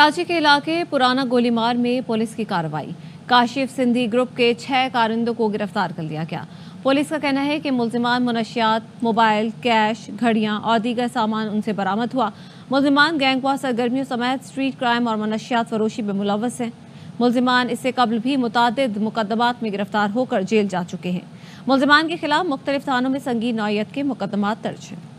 कराची के इलाके पुराना गोलीमार में पुलिस की कार्रवाई काशिफ सिंधी ग्रुप के छह कारिंदों को गिरफ्तार कर लिया गया पुलिस का कहना है कि मुलजमान मुनशियात मोबाइल कैश घड़ियां और दीगर सामान उनसे बरामद हुआ मुलजमान गैंगवा सरगर्मियों समेत स्ट्रीट क्राइम और मनशियात फरोशी में मुलवस हैं मुलजमान इससे कबल भी मुतद मुकदमात में गिरफ्तार होकर जेल जा चुके हैं मुलजमान के खिलाफ मुख्तलिफ थानों में संगीन नौीयत के मुकदमा दर्ज हैं